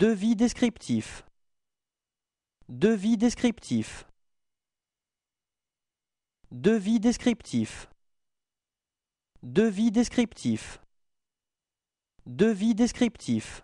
Devis descriptif. Devis descriptif. Devis descriptif. Devis descriptif. Devis descriptif.